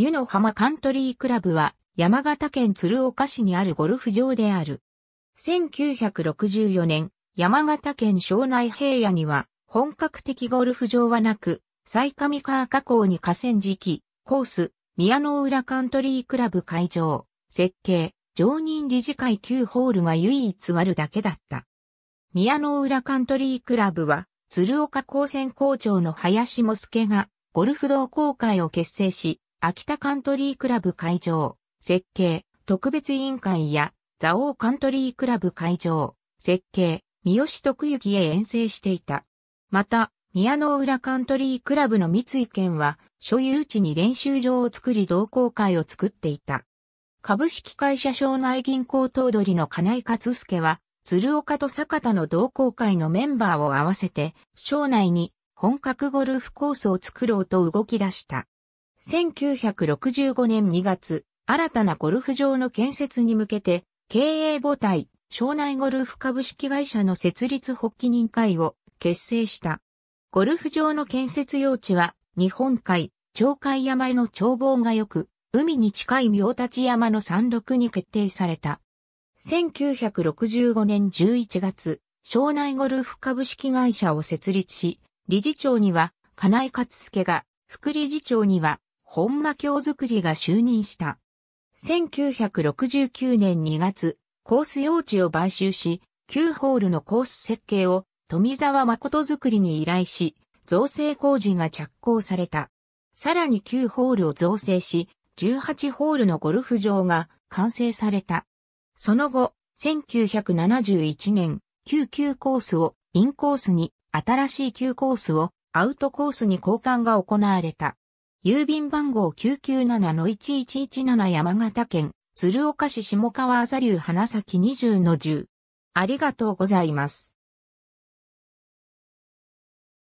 湯の浜カントリークラブは山形県鶴岡市にあるゴルフ場である。1964年、山形県庄内平野には本格的ゴルフ場はなく、最上川河口に河川敷、コース、宮の浦カントリークラブ会場、設計、常任理事会9ホールが唯一あるだけだった。宮の浦カントリークラブは、鶴岡高専校長の林もすけが、ゴルフ同好会を結成し、秋田カントリークラブ会場、設計、特別委員会や、蔵王カントリークラブ会場、設計、三好徳行へ遠征していた。また、宮の浦カントリークラブの三井県は、所有地に練習場を作り同好会を作っていた。株式会社省内銀行頭取の金井勝介は、鶴岡と坂田の同好会のメンバーを合わせて、省内に本格ゴルフコースを作ろうと動き出した。1965年2月、新たなゴルフ場の建設に向けて、経営母体、庄内ゴルフ株式会社の設立発起人会を結成した。ゴルフ場の建設用地は、日本海、鳥海山への眺望が良く、海に近い妙立山の山麓に決定された。1965年11月、庄内ゴルフ株式会社を設立し、理事長には、金井勝介が、副理事長には、本間京作りが就任した。1969年2月、コース用地を買収し、9ホールのコース設計を富沢誠作りに依頼し、造成工事が着工された。さらに9ホールを造成し、18ホールのゴルフ場が完成された。その後、1971年、旧旧コースをインコースに、新しい旧コースをアウトコースに交換が行われた。郵便番号997-1117山形県、鶴岡市下川あざりゅう花咲20の10。ありがとうございます。